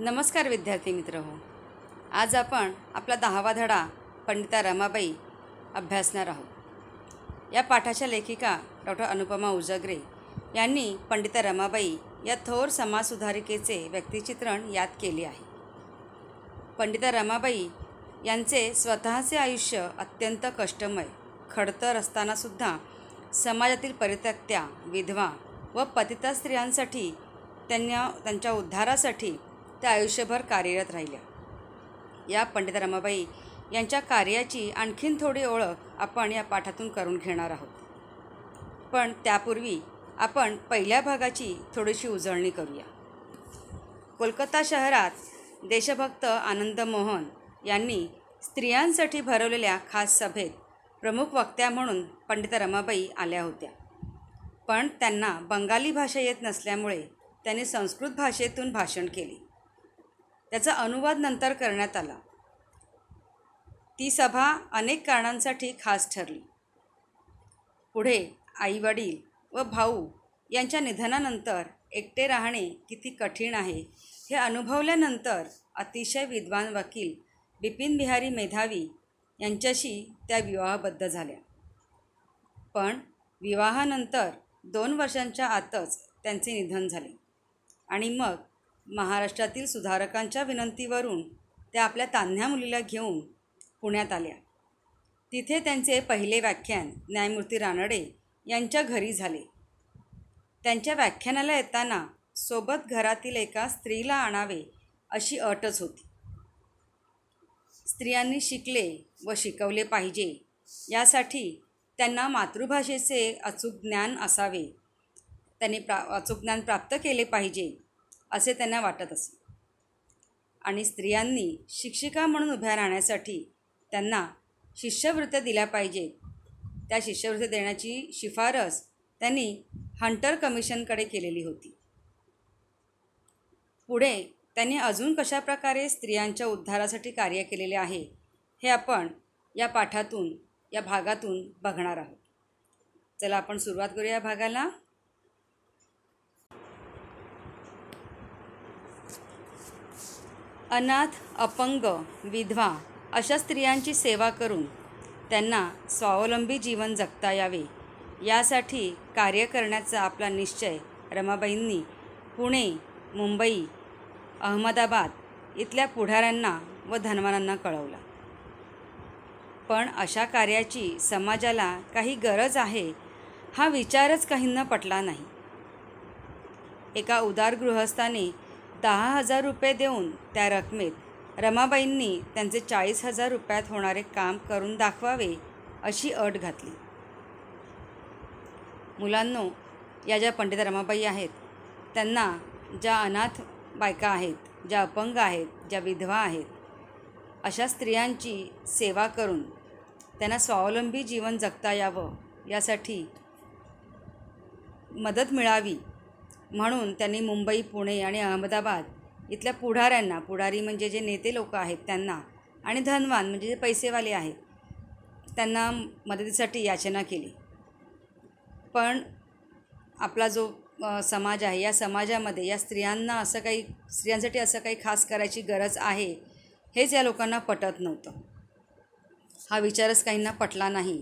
नमस्कार विद्यार्थी मित्र हो आज आपण आपला दहावा धडा पंडिता रमाबाई अभ्यासणार आहोत या पाठाच्या लेखिका डॉक्टर अनुपमा उजगरे यांनी पंडिता रमाबाई या थोर समाजसुधारिकेचे व्यक्तिचित्रण यात केले आहे पंडिता रमाबाई यांचे स्वतःचे आयुष्य अत्यंत कष्टमय खडतर असतानासुद्धा समाजातील परित्यक्त्या विधवा व पतिता स्त्रियांसाठी त्यांना त्यांच्या उद्धारासाठी त्या आयुष्यभर कार्यरत राहिल्या या पंडित रमाबाई यांच्या कार्याची आणखीन थोडी ओळख आपण या पाठातून करून घेणार आहोत पण त्यापूर्वी आपण पहिल्या भागाची थोडीशी उजळणी करूया कोलकाता शहरात देशभक्त आनंद मोहन यांनी स्त्रियांसाठी भरवलेल्या खास सभेत प्रमुख वक्त्या म्हणून पंडित रमाबाई आल्या होत्या पण त्यांना बंगाली भाषा येत नसल्यामुळे त्यांनी संस्कृत भाषेतून भाषण केले त्याचा अनुवाद नंतर करण्यात आला ती सभा अनेक कारणांसाठी खास ठरली पुढे आईवडील व भाऊ यांच्या निधनानंतर एकटे राहणे किती कठीण आहे हे अनुभवल्यानंतर अतिशय विद्वान वकील बिपिन बिहारी मेधावी यांच्याशी त्या विवाहबद्ध झाल्या पण विवाहानंतर दोन वर्षांच्या आतच त्यांचे निधन झाले आणि मग महाराष्ट्रातील सुधारकांच्या विनंतीवरून त्या आपल्या तान्ह्या मुलीला घेऊन पुण्यात आल्या तिथे त्यांचे पहिले व्याख्यान न्यायमूर्ती रानडे यांच्या घरी झाले त्यांच्या व्याख्यानाला येताना सोबत घरातील एका स्त्रीला आणावे अशी अटच होती स्त्रियांनी शिकले व शिकवले पाहिजे यासाठी त्यांना मातृभाषेचे अचूक ज्ञान असावे त्यांनी प्रा अचूक ज्ञान प्राप्त केले पाहिजे असे त्यांना वाटत असे आणि स्त्रियांनी शिक्षिका म्हणून उभ्या राहण्यासाठी त्यांना शिष्यवृत्त्या दिल्या पाहिजेत त्या शिष्यवृत्त्या देण्याची शिफारस त्यांनी हंटर कमिशनकडे केलेली होती पुढे त्यांनी अजून कशाप्रकारे स्त्रियांच्या उद्धारासाठी कार्य केलेले आहे हे आपण या पाठातून या भागातून बघणार आहोत चला आपण सुरुवात करूया या भागाला अनाथ अपंग विधवा अशा स्त्रियांची सेवा करून त्यांना स्वावलंबी जीवन जगता यावे यासाठी कार्य करण्याचा आपला निश्चय रमाबाईंनी पुणे मुंबई अहमदाबाद इथल्या पुढाऱ्यांना व धनवानांना कळवला पण अशा कार्याची समाजाला काही गरज आहे हा विचारच काहींना पटला नाही एका उदार गृहस्थाने दहा हजार रुपये देऊन त्या रकमेत रमाबाईंनी त्यांचे चाळीस हजार रुपयात होणारे काम करून दाखवावे अशी अट घातली मुलांनो या ज्या पंडित रमाबाई आहेत त्यांना ज्या अनाथ बायका आहेत ज्या अपंग आहेत ज्या विधवा आहेत अशा स्त्रियांची सेवा करून त्यांना स्वावलंबी जीवन जगता यावं यासाठी मदत मिळावी म्हणून त्यांनी मुंबई पुणे आणि अहमदाबाद इथल्या पुढाऱ्यांना पुढारी म्हणजे जे नेते लोक आहेत त्यांना आणि धनवान म्हणजे जे पैसेवाले आहेत त्यांना मदतीसाठी याचना केली पण आपला जो समाज आहे या समाजामध्ये या स्त्रियांना असं काही स्त्रियांसाठी असं काही खास करायची गरज आहे हेच या लोकांना पटत नव्हतं हा विचारच काहींना पटला नाही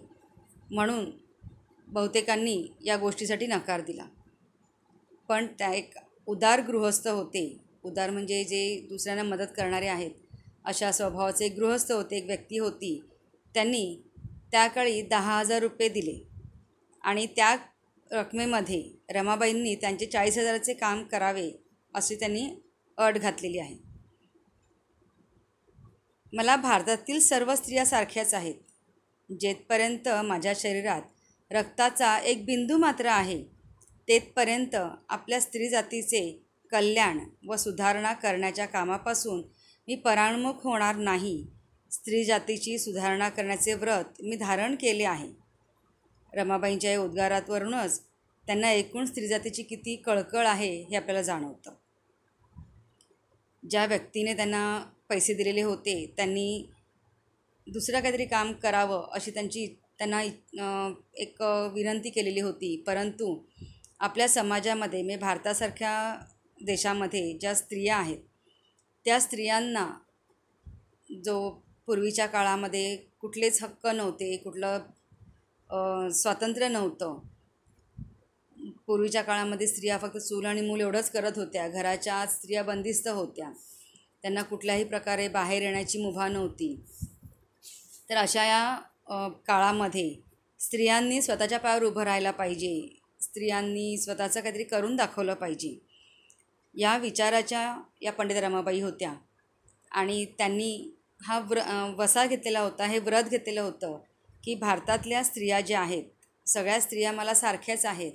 म्हणून बहुतेकांनी या गोष्टीसाठी नकार दिला पण त्या एक उदार गृहस्थ होते उदार म्हणजे जे दुसऱ्यांना मदत करणारे आहेत अशा स्वभावाचे एक गृहस्थ होते एक व्यक्ती होती त्यांनी त्या काळी दहा हजार रुपये दिले आणि त्या रकमेमध्ये रमाबाईंनी त्यांचे चाळीस हजाराचे काम करावे अशी त्यांनी अट घातलेली आहे मला भारतातील सर्व स्त्रिया सारख्याच आहेत जेथपर्यंत माझ्या शरीरात रक्ताचा एक बिंदू मात्र आहे तेथपर्यंत आपल्या स्त्री जातीचे कल्याण व सुधारणा करण्याच्या कामापासून मी पराणमुख होणार नाही स्त्री जातीची सुधारणा करण्याचे व्रत मी धारण केले आहे रमाबाईंच्या या उद्गारातवरूनच त्यांना एकूण स्त्री जातीची किती कळकळ आहे हे आपल्याला जाणवतं ज्या व्यक्तीने त्यांना पैसे दिलेले होते त्यांनी दुसरं काहीतरी काम करावं अशी त्यांची त्यांना एक विनंती केलेली होती परंतु आपल्या समाजामध्ये म्हणजे भारतासारख्या देशामध्ये ज्या स्त्रिया आहेत त्या स्त्रियांना जो पूर्वीच्या काळामध्ये कुठलेच हक्क नव्हते कुठलं स्वातंत्र्य नव्हतं पूर्वीच्या काळामध्ये स्त्रिया फक्त चूल आणि मूल एवढंच करत होत्या घराच्या आत स्त्रिया बंदिस्त होत्या त्यांना कुठल्याही प्रकारे बाहेर येण्याची मुभा नव्हती तर अशा या काळामध्ये स्त्रियांनी स्वतःच्या पायावर उभं राहायला पाहिजे स्त्रियांनी स्वतःचं काहीतरी करून दाखवलं पाहिजे या विचाराच्या या पंडित रमाबाई होत्या आणि त्यांनी हा व्र वसा घेतलेला होता हे व्रत घेतलेलं होतं की भारतातल्या स्त्रिया ज्या आहेत सगळ्या स्त्रिया मला सारख्याच आहेत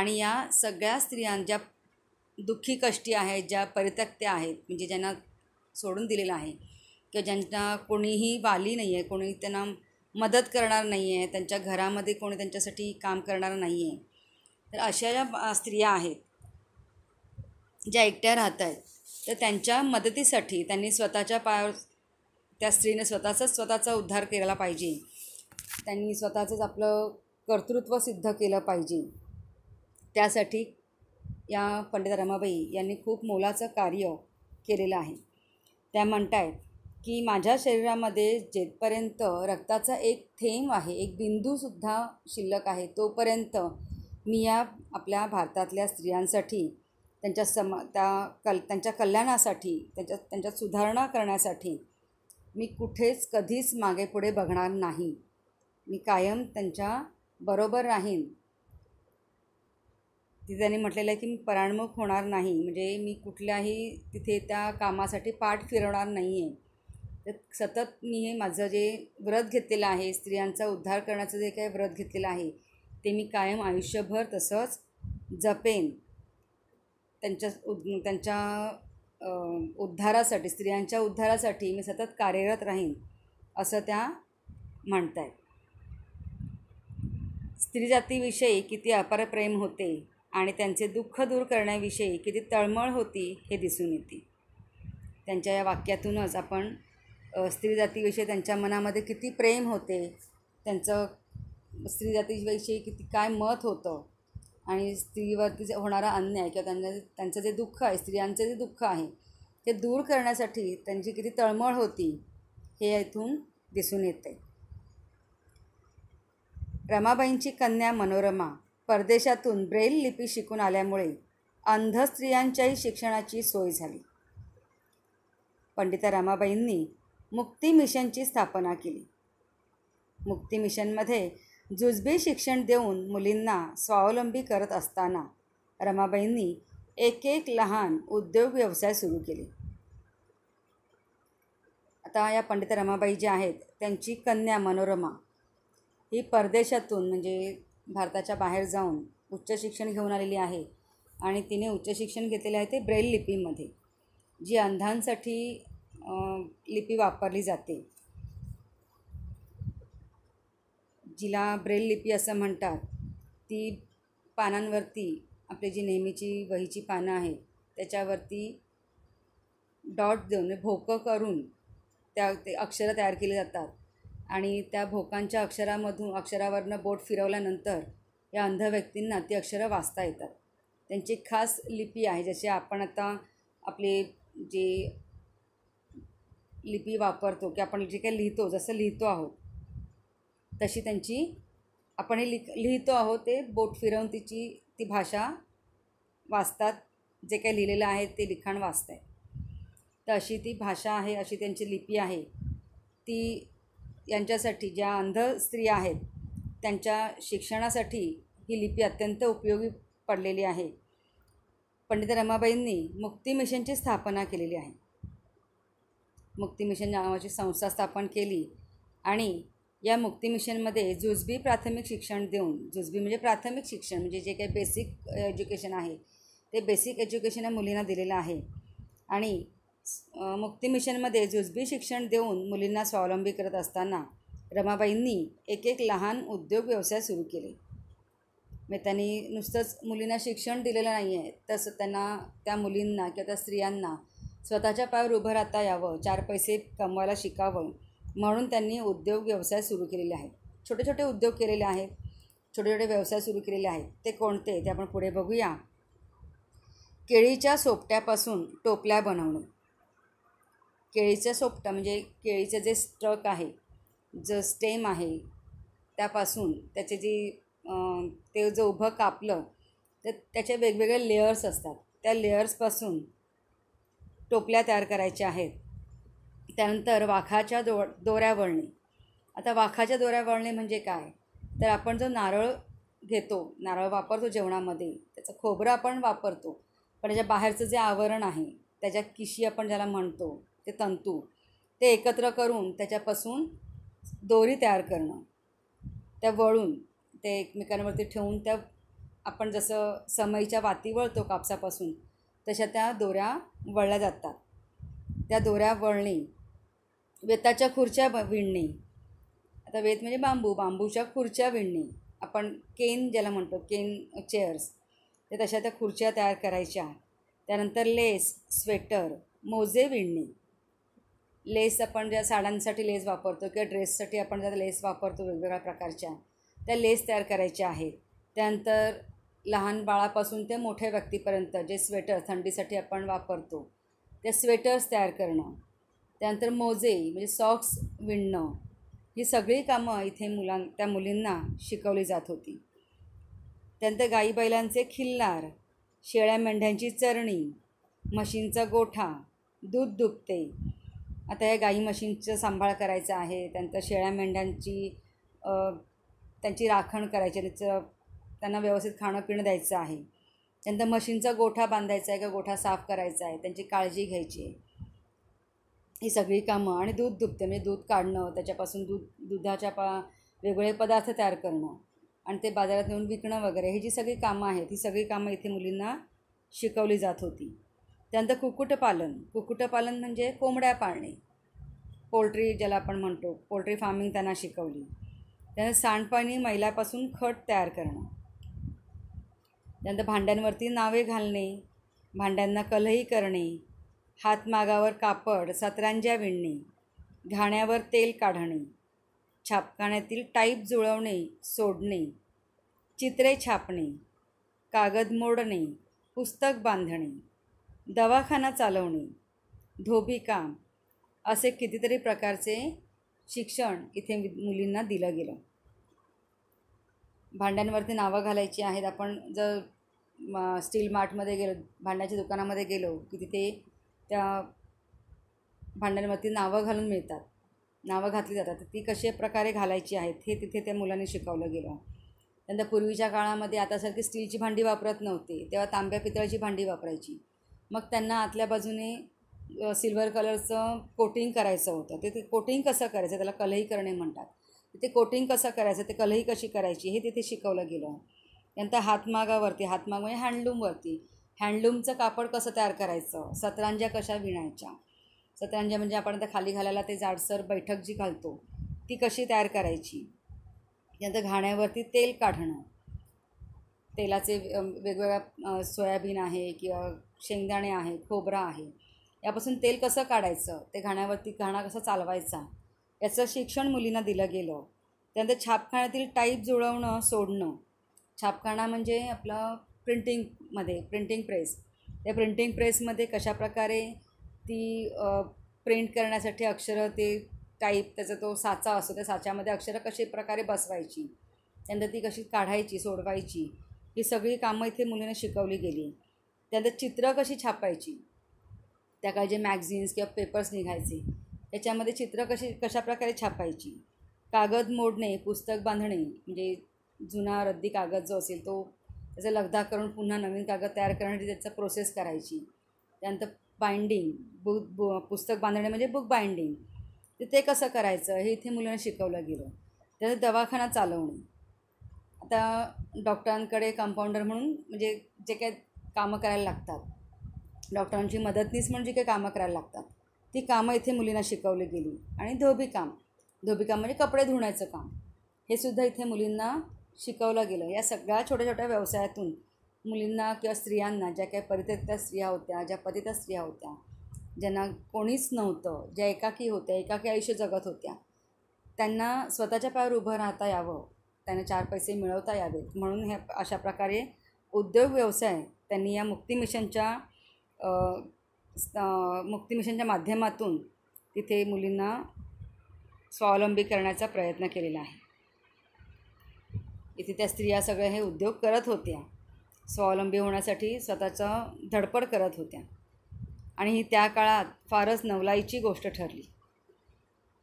आणि या सगळ्या स्त्रिया ज्या दुःखी कष्टी आहेत ज्या परितक्त्या आहेत म्हणजे ज्यांना सोडून दिलेलं आहे किंवा ज्यांना कोणीही वाली नाही आहे कोणी त्यांना मदत करणार नाही आहे त्यांच्या घरामध्ये कोणी त्यांच्यासाठी काम करणार नाही आहे तर अशा ज्या स्त्रिया आहेत ज्या एकट्या राहत आहेत तर त्यांच्या मदतीसाठी त्यांनी स्वतःच्या पाया त्या स्त्रीने स्वतःचाच स्वतःचा उद्धार केला पाहिजे त्यांनी स्वतःचंच आपलं कर्तृत्व सिद्ध केलं पाहिजे त्यासाठी या पंडित रमाबाई यांनी खूप मोलाचं कार्य केलेलं आहे त्या म्हणत आहेत की माझ्या शरीरामध्ये जेथपर्यंत रक्ताचा एक थेंब आहे एक बिंदूसुद्धा शिल्लक आहे तोपर्यंत मी या आपल्या भारतातल्या स्त्रियांसाठी त्यांच्या समा त्या कल त्यांच्या कल्याणासाठी त्यांच्या त्यांच्यात सुधारणा करण्यासाठी मी कुठेच कधीच मागेपुढे बघणार नाही मी कायम त्यांच्या बरोबर राहीन तिथे त्यांनी म्हटलेलं आहे की मी पराणमुख होणार नाही म्हणजे मी कुठल्याही तिथे त्या कामासाठी पाठ फिरवणार नाही आहे तर सतत मी हे माझं जे व्रत घेतलेलं आहे स्त्रियांचा उद्धार करण्याचं जे काही व्रत घेतलेलं आहे ते मी कायम आयुष्यभर तसंच जपेन त्यांच्या त्यांच्या उद्धारासाठी स्त्रियांच्या उद्धारासाठी मी सतत कार्यरत राहीन असं त्या म्हणत आहेत स्त्रीजातीविषयी किती अपार प्रेम होते आणि त्यांचे दुःख दूर करण्याविषयी किती तळमळ होती हे दिसून येते त्यांच्या या वाक्यातूनच आपण स्त्रीजातीविषयी त्यांच्या मनामध्ये किती प्रेम होते त्यांचं स्त्री जातीविषयी किती काय मत होतं आणि स्त्रीवरती जे होणारा अन्याय किंवा त्यांना त्यांचं जे दुःख आहे स्त्रियांचं जे दुःख आहे ते दूर करण्यासाठी त्यांची किती तळमळ होती हे इथून दिसून येते रमाबाईंची कन्या मनोरमा परदेशातून ब्रेल लिपी शिकून आल्यामुळे अंध स्त्रियांच्याही शिक्षणाची सोय झाली पंडिता रमाबाईंनी मुक्ती मिशनची स्थापना केली मुक्ती मिशनमध्ये जुजबी शिक्षण देऊन मुलींना स्वावलंबी करत असताना रमाबाईंनी एक एक लहान उद्योग व्यवसाय सुरू केले आता या पंडित रमाबाई ज्या आहेत त्यांची कन्या मनोरमा ही परदेशातून म्हणजे भारताच्या बाहेर जाऊन उच्च शिक्षण घेऊन आलेली आहे आणि तिने उच्च शिक्षण घेतलेले आहे ते ब्रेल लिपीमध्ये जी अंधांसाठी लिपी वापरली जाते जिला ब्रेल लिपी असं म्हणतात ती पानांवरती आपली जी नेहमीची वहीची पानं आहे त्याच्यावरती डॉट देऊन म्हणजे भोकं करून त्या ते अक्षरं तयार केली जातात आणि त्या भोकांच्या अक्षरामधून अक्षरावरनं बोट फिरवल्यानंतर या अंध व्यक्तींना ती अक्षरं वाचता येतात त्यांची खास लिपी आहे जसे आपण आता आपले जे लिपी वापरतो की आपण जे काही लिहितो जसं लिहितो आहोत तशी त्यांची आपण हे लिख लिहितो आहोत ते बोट फिरवून तिची ती भाषा वाचतात जे काही लिहिलेलं आहे ते लिखाण वाचत आहे तर अशी ती भाषा आहे अशी त्यांची लिपी आहे ती यांच्यासाठी ज्या अंध स्त्रिया आहेत त्यांच्या शिक्षणासाठी ही लिपी अत्यंत उपयोगी पडलेली आहे पंडित रमाबाईंनी मुक्ती मिशनची स्थापना केलेली आहे मुक्ती मिशन नावाची संस्था स्थापन केली आणि या मुक्ती मिशनमध्ये जुजबी प्राथमिक शिक्षण देऊन जुजबी म्हणजे प्राथमिक शिक्षण म्हणजे जे काही बेसिक एज्युकेशन आहे ते बेसिक एज्युकेशन या मुलींना दिलेलं आहे आणि मुक्ती मिशनमध्ये जुजबी शिक्षण देऊन मुलींना स्वावलंबी करत असताना रमाबाईंनी एक एक लहान उद्योग व्यवसाय सुरू केले मग म्हणजे त्यांनी नुसतंच मुलींना शिक्षण दिलेलं नाही आहे तसं त्यांना त्या मुलींना किंवा त्या स्त्रियांना स्वतःच्या पायावर उभं राहता यावं चार पैसे कमवायला शिकावं म्हणून त्यांनी उद्योग व्यवसाय सुरू केलेले आहेत छोटे छोटे उद्योग केलेले आहेत छोटे छोटे व्यवसाय सुरू केलेले आहेत ते कोणते ते आपण पुढे बघूया केळीच्या सोपट्यापासून टोपल्या बनवणे केळीच्या सोपटा म्हणजे केळीचं जे स्ट्रक आहे जो स्टेम आहे त्यापासून त्याचे जी ते जो उभं कापलं तर त्याचे वेगवेगळे लेयर्स असतात त्या लेअर्सपासून टोपल्या तयार करायच्या आहेत त्यानंतर वाखाच्या दो दोऱ्या वळणे आता वाखाच्या दोऱ्या वळणे म्हणजे काय तर आपण जो नारळ घेतो नारळ वापरतो जेवणामध्ये त्याचं खोबरं आपण वापरतो पण त्याच्या बाहेरचं जे आवरण आहे त्याच्या किशी आपण ज्याला म्हणतो ते तंतू ते एकत्र करून त्याच्यापासून दोरी तयार करणं त्या वळून ते एकमेकांवरती ठेवून त्या आपण जसं समईच्या वाती वळतो कापसापासून तशा त्या दोऱ्या वळल्या जातात त्या दोऱ्या वळणे वेताच्या खुर्च्या विणणे आता वेत म्हणजे बांबू बांबूच्या खुर्च्या विणणे आपण केन ज्याला म्हणतो केन चेअर्स ते तशा त्या खुर्च्या तयार करायच्या त्यानंतर लेस स्वेटर मोजे विणणे लेस आपण ज्या साड्यांसाठी लेस वापरतो किंवा ड्रेससाठी आपण ज्या लेस वापरतो वेगवेगळ्या प्रकारच्या त्या लेस तयार करायच्या आहेत त्यानंतर लहान बाळापासून ते मोठ्या व्यक्तीपर्यंत जे स्वेटर थंडीसाठी आपण वापरतो त्या स्वेटर्स तयार करणं त्यानंतर मोजे म्हणजे सॉक्स विणणं ही सगळी कामं इथे मुलां त्या मुलींना शिकवली जात होती त्यानंतर गाईबैलांचे खिल्लार शेळ्या मेंढ्यांची चरणी मशीनचा गोठा दूध दुखते आता या गाई मशीनचं सांभाळ करायचं आहे त्यानंतर शेळ्या मेंढ्यांची त्यांची राखण करायची त्याचं त्यांना व्यवस्थित खाणं पिणं द्यायचं आहे त्यानंतर मशीनचा गोठा बांधायचा आहे का गोठा साफ करायचा आहे त्यांची काळजी घ्यायची आहे ही सगळी कामं आणि दूध दुभते म्हणजे दूध काढणं त्याच्यापासून दूध दुधाच्या पा वेगवेगळे पदार्थ तयार करणं आणि ते बाजारात नेऊन विकणं वगैरे ही जी सगळी कामं आहेत ही सगळी कामं इथे मुलींना शिकवली जात होती त्यानंतर कुक्कुटपालन कुक्कुटपालन म्हणजे कोंबड्या पाळणे पोल्ट्री ज्याला आपण म्हणतो पोल्ट्री फार्मिंग त्यांना शिकवली त्यानंतर सांडपाणी मैलापासून खत तयार करणं त्यानंतर भांड्यांवरती नावे घालणे भांड्यांना कलही करणे हातमागावर कापड सतरांज्या विणणे घाण्यावर तेल काढणे छापखान्यातील टाईप जुळवणे सोडणे चित्रे छापणे कागद मोडणे पुस्तक बांधणे दवाखाना चालवणे धोबी काम असे कितीतरी प्रकारचे शिक्षण इथे मुलींना दिलं गेलं भांड्यांवरती नावं घालायची आहेत आपण जर स्टील मार्टमध्ये गेलो भांड्याच्या दुकानामध्ये गेलो की तिथे त्या भांड्यांवरती नावं घालून मिळतात नावं घातली जातात ती कशा प्रकारे घालायची आहेत हे तिथे त्या मुलांनी शिकवलं गेलं त्यानंतर पूर्वीच्या काळामध्ये आतासारखी स्टीलची भांडी वापरत नव्हती तेव्हा तांब्या पितळाची भांडी वापरायची मग त्यांना आतल्या बाजूने सिल्वर कलरचं कोटिंग करायचं होतं ते ते कोटिंग कसं करायचं त्याला कलही करणे म्हणतात ते कोटिंग कसं करायचं ते कलही कशी करायची हे तिथे शिकवलं गेलं त्यानंतर हातमागावरती हातमाग म्हणजे हँडलूमवरती हँडलूमचं कापड कसं तयार करायचं सतरांज्या कशा विणायच्या सतरांज्या म्हणजे आपण आता खाली घालायला ते जाडसर बैठक जी घालतो ती कशी तयार करायची त्यानंतर घाण्यावरती तेल काढणं तेलाचे वेगवेगळ्या सोयाबीन आहे किंवा शेंगदाणे आहे खोबरा आहे यापासून तेल कसं काढायचं ते घाण्यावरती घाणा कसा चालवायचा याचं शिक्षण मुलींना दिलं गेलं त्यानंतर छापखान्यातील टाईप जुळवणं सोडणं छापखाना म्हणजे आपलं प्रिंटिंगमध्ये प्रिंटिंग प्रेस त्या प्रिंटिंग प्रेसमध्ये कशाप्रकारे ती प्रिंट करण्यासाठी अक्षरं ते टाईप त्याचा तो साचा असतो त्या साच्यामध्ये अक्षरं कशी प्रकारे बसवायची त्यानंतर ती कशी काढायची सोडवायची ही सगळी कामं इथे मुलींना शिकवली गेली त्यानंतर चित्र कशी छापायची त्या काही जे मॅगझिन्स किंवा पेपर्स निघायचे त्याच्यामध्ये चित्र कशी कशाप्रकारे छापायची कागद मोडणे पुस्तक बांधणे म्हणजे जुना रद्दी कागद जो असेल तो त्याचं लगदा करून पुन्हा नवीन कागद तयार करण्यासाठी त्याचा प्रोसेस करायची त्यानंतर बाइंडिंग बुक बु पुस्तक बांधणे म्हणजे बुक बाइंडिंग तर ते कसं करायचं हे इथे मुलांना शिकवलं गेलं त्याचं दवाखाना चालवणे आता डॉक्टरांकडे कंपाऊंडर म्हणून म्हणजे जे काय कामं करायला लागतात डॉक्टरांची मदतनीस म्हणून जी काही कामं करायला लागतात ती कामं इथे मुलींना शिकवली गेली आणि धोबी धोबी काम म्हणजे कपडे धुण्याचं काम हे सुद्धा इथे मुलींना शिकवलं गेलं या सगळ्या छोट्या छोट्या व्यवसायातून मुलींना किंवा स्त्रियांना ज्या काही परित्यक्त्या स्त्रिया होत्या ज्या पतिता स्त्रिया होत्या ज्यांना कोणीच नव्हतं ज्या एकाकी होत्या एकाकी आयुष्य जगत होत्या त्यांना स्वतःच्या पायावर उभं राहता यावं त्यांना चार पैसे मिळवता यावेत म्हणून हे अशा प्रकारे उद्योग व्यवसाय त्यांनी या मुक्ती मिशनच्या मुक्ती मिशनच्या माध्यमातून तिथे मुलींना स्वावलंबी करण्याचा प्रयत्न केलेला आहे इथे त्या स्त्रिया सगळे हे उद्योग करत होत्या स्वावलंबी होण्यासाठी स्वतःचं धडपड करत होत्या आणि ही त्या काळात फारच नवलाईची गोष्ट ठरली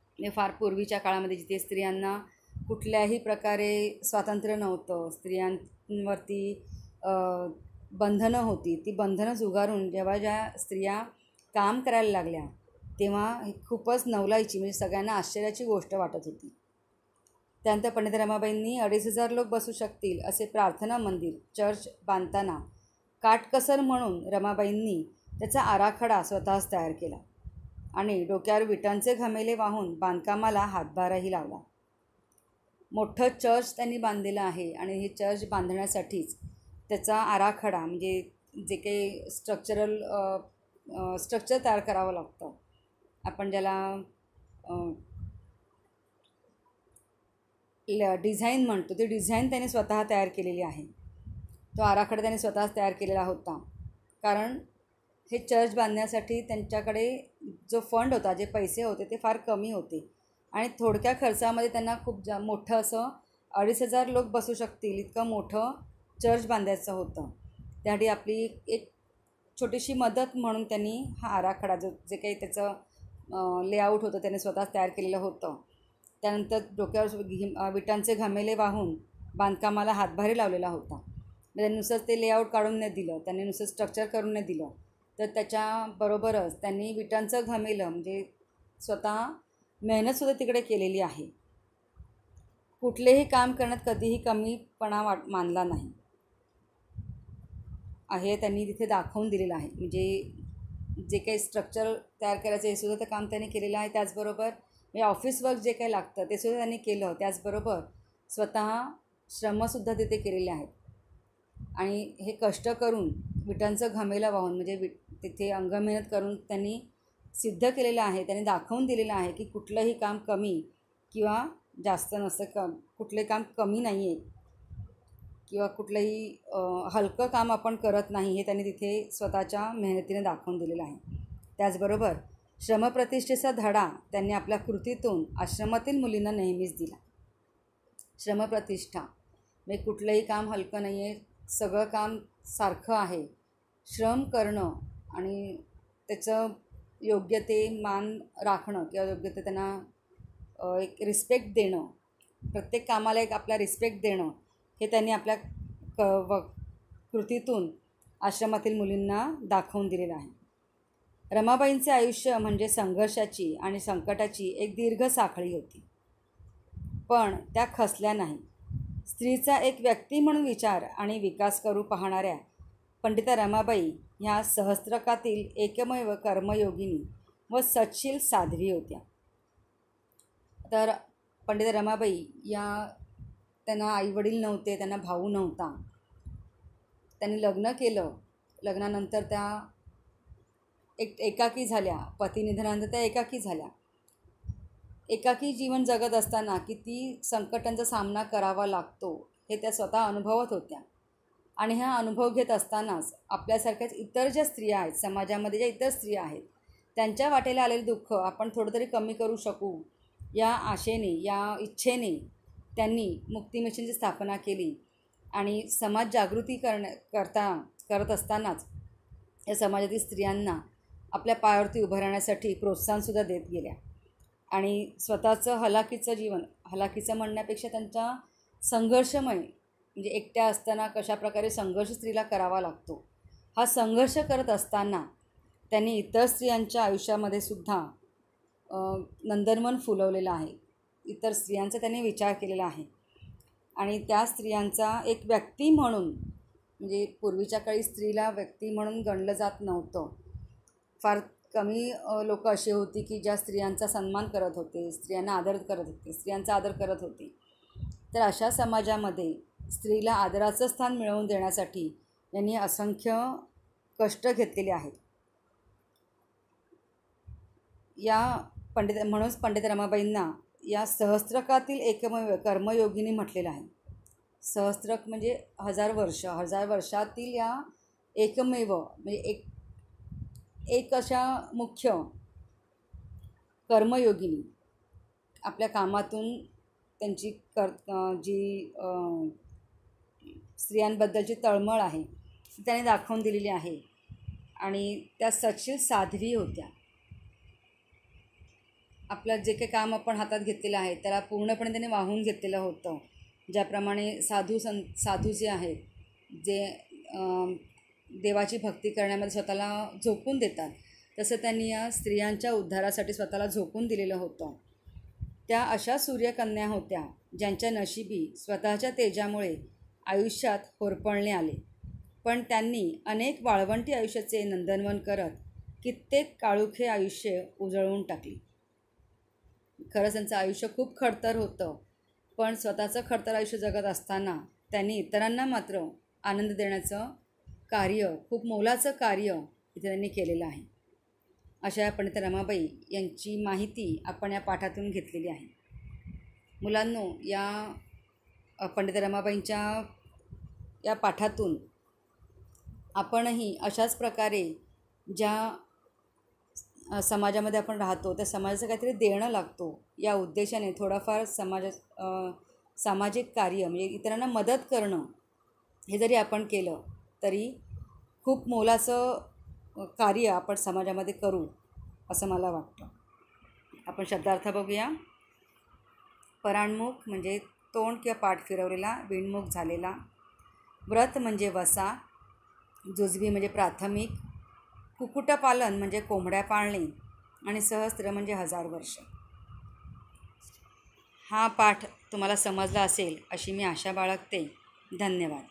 म्हणजे फार पूर्वीच्या काळामध्ये जिथे स्त्रियांना कुठल्याही प्रकारे स्वातंत्र्य नव्हतं स्त्रियांवरती बंधनं होती ती बंधनं झुगारून जेव्हा ज्या स्त्रिया काम करायला लागल्या तेव्हा खूपच नवलाईची म्हणजे सगळ्यांना आश्चर्याची गोष्ट वाटत होती त्यानंतर पंडित रमाबाईंनी अडीच हजार लोक बसू शकतील असे प्रार्थना मंदिर चर्च बांधताना काटकसर म्हणून रमाबाईंनी त्याचा आराखडा स्वतःच तयार केला आणि डोक्यावर विटांचे घमेले वाहून बांधकामाला हातभारही लावला मोठं चर्च त्यांनी बांधलेलं आहे आणि हे चर्च बांधण्यासाठीच त्याचा आराखडा म्हणजे जे काही स्ट्रक्चरल स्ट्रक्चर तयार करावं लागतं आपण ज्याला ल डिझाईन म्हणतो ती डिझाईन त्याने स्वतः तयार केलेली आहे तो आराखडा त्याने स्वतःच तयार केलेला होता कारण हे चर्च बांधण्यासाठी त्यांच्याकडे जो फंड होता जे पैसे होते ते फार कमी होते आणि थोडक्या खर्चामध्ये त्यांना खूप जा मोठं असं अडीच हजार लोक बसू शकतील इतकं मोठं चर्च बांधायचं होतं त्यासाठी आपली एक छोटीशी मदत म्हणून त्यांनी हा आराखडा जो जे काही त्याचं लेआउट होतं त्याने स्वतःच तयार केलेलं होतं त्यानंतर डोक्यावर विटांचे घमेले वाहून बांधकामाला हातभारी लावलेला होता त्यांनी नुसतंच ते लेआउट काढून नाही दिलं त्यांनी नुसतं स्ट्रक्चर करून नाही दिलं तर त्याच्याबरोबरच त्यांनी विटांचं घमेलं म्हणजे स्वतः मेहनतसुद्धा तिकडे केलेली आहे कुठलेही काम करण्यात कधीही कमीपणा वाट मानला नाही आहे त्यांनी तिथे दाखवून दिलेलं आहे म्हणजे जे काही स्ट्रक्चर तयार करायचं हे सुद्धा ते काम त्यांनी केलेलं आहे त्याचबरोबर म्हणजे ऑफिस वर्क जे काही लागतं ते सुद्धा त्यांनी केलं त्याचबरोबर स्वतः श्रमसुद्धा तिथे केलेले आहेत आणि हे कष्ट करून विटांचं घमेला वाहून म्हणजे वि तिथे अंगमेहनत करून त्यांनी सिद्ध केलेलं आहे त्यांनी दाखवून दिलेलं आहे की कुठलंही काम कमी किंवा जास्त नसतं क कुठले काम कमी नाही आहे किंवा कुठलंही हलकं काम आपण करत नाही हे त्यांनी तिथे स्वतःच्या मेहनतीने दाखवून दिलेलं आहे त्याचबरोबर श्रमप्रतिष्ठेचा धडा त्यांनी आपल्या कृतीतून आश्रमातील मुलींना नेहमीच दिला श्रमप्रतिष्ठा मी कुठलंही काम हलकं नाही आहे सगळं काम सारखं आहे श्रम करणं आणि त्याचं योग्य ते मान राखणं किंवा योग्य ते त्यांना एक रिस्पेक्ट देणं प्रत्येक कामाला एक आपला रिस्पेक्ट देणं हे त्यांनी आपल्या क व कृतीतून आश्रमातील मुलींना दाखवून दिलेलं आहे रमाबाईंचे आयुष्य म्हणजे संघर्षाची आणि संकटाची एक दीर्घ साखळी होती पण त्या खसल्या नाही स्त्रीचा एक व्यक्ती म्हणून विचार आणि विकास करू पाहणाऱ्या पंडिता रमाबाई ह्या सहस्त्रकातील एकमेव कर्मयोगिनी व सचशील साध्वी होत्या तर पंडिता रमाबाई या त्यांना आईवडील नव्हते त्यांना भाऊ नव्हता त्यांनी लग्न केलं लग्नानंतर त्या एक एकाकी झाल्या पतिनिधनानंतर त्या एकाकी झाल्या एकाकी जीवन जगत असताना किती संकटांचा सामना करावा लागतो हे त्या स्वतः अनुभवत होत्या आणि हा अनुभव घेत असतानाच आपल्यासारख्याच इतर ज्या स्त्रिया आहेत समाजामध्ये ज्या इतर स्त्रिया आहेत त्यांच्या वाटेला आलेले दुःख आपण थोडं तरी कमी करू शकू या आशेने या इच्छेने त्यांनी मुक्ती मिशनची स्थापना केली आणि समाज जागृती करण्या करता करत असतानाच या समाजातील स्त्रियांना आपल्या पायावरती उभं राहण्यासाठी प्रोत्साहनसुद्धा देत गेल्या आणि स्वतःचं हलाखीचं जीवन हलाखीचं म्हणण्यापेक्षा त्यांच्या संघर्षमय म्हणजे एकट्या असताना कशाप्रकारे संघर्ष स्त्रीला करावा लागतो हा संघर्ष करत असताना त्यांनी इतर स्त्रियांच्या आयुष्यामध्ये सुद्धा नंदनवन फुलवलेलं आहे इतर स्त्रियांचा त्यांनी विचार केलेला आहे आणि त्या स्त्रियांचा एक व्यक्ती म्हणून म्हणजे पूर्वीच्या काळी स्त्रीला व्यक्ती म्हणून गणलं जात नव्हतं फार कमी लोक अशी होती की ज्या स्त्रियांचा सन्मान करत होते स्त्रियांना आदर करत होते स्त्रियांचा आदर करत होते तर अशा समाजामध्ये स्त्रीला आदराचं स्थान मिळवून देण्यासाठी यांनी असंख्य कष्ट घेतलेले आहेत या पंडित म्हणूनच पंडित रमाबाईंना या सहस्त्रकातील एकमेव कर्मयोगिनी म्हटलेलं आहे सहस्त्रक म्हणजे हजार वर्ष हजार वर्षातील या एकमेव म्हणजे एक एक अशा मुख्य कर्मयोगिनी आपल्या कामातून त्यांची कर जी स्त्रियांबद्दलची तळमळ आहे ती त्याने दाखवून दिलेली आहे आणि त्या सचिन साध्वी होत्या आपलं जे काही काम आपण हातात घेतलेलं आहे त्याला पूर्णपणे त्याने वाहून घेतलेलं होतं ज्याप्रमाणे साधू सं साधू जे आहेत जे देवाची भक्ती करण्यामध्ये स्वतःला झोकून देतात तसं त्यांनी या स्त्रियांच्या उद्धारासाठी स्वतःला झोकून दिलेलं होतं त्या अशा सूर्यकन्या होत्या ज्यांच्या नशिबी स्वतःच्या तेजामुळे आयुष्यात होरपळणे आले पण त्यांनी अनेक वाळवंटी आयुष्याचे नंदनवन करत कित्येक काळुखे आयुष्य उजळवून टाकली खरंच त्यांचं आयुष्य खूप खडतर होतं पण स्वतःचं खडतर आयुष्य जगत असताना त्यांनी इतरांना मात्र आनंद देण्याचं कार्य खूप मोलाचं कार्य इथे त्यांनी केलेलं आहे अशा पंडित रमाबाई यांची माहिती आपण या पाठातून घेतलेली आहे मुलांनो या पंडित रमाबाईंच्या या पाठातून आपणही अशाच प्रकारे ज्या समाजामध्ये आपण राहतो त्या समाजाचं काहीतरी देणं लागतो या उद्देशाने थोडाफार समाज सामाजिक कार्य म्हणजे इतरांना मदत करणं हे जरी आपण केलं तरी खूप मोलाचं कार्य आपण समाजामध्ये करू असं मला वाटतं आपण शब्दार्थ बघूया पराणमुख म्हणजे तोंड किंवा पाठ फिरवलेला विणमुख झालेला व्रत म्हणजे वसा जुजबी म्हणजे प्राथमिक कुक्कुटपालन म्हणजे कोंबड्या पाळणे आणि सहस्त्र म्हणजे हजार वर्ष हा पाठ तुम्हाला समजला असेल अशी मी आशा बाळगते धन्यवाद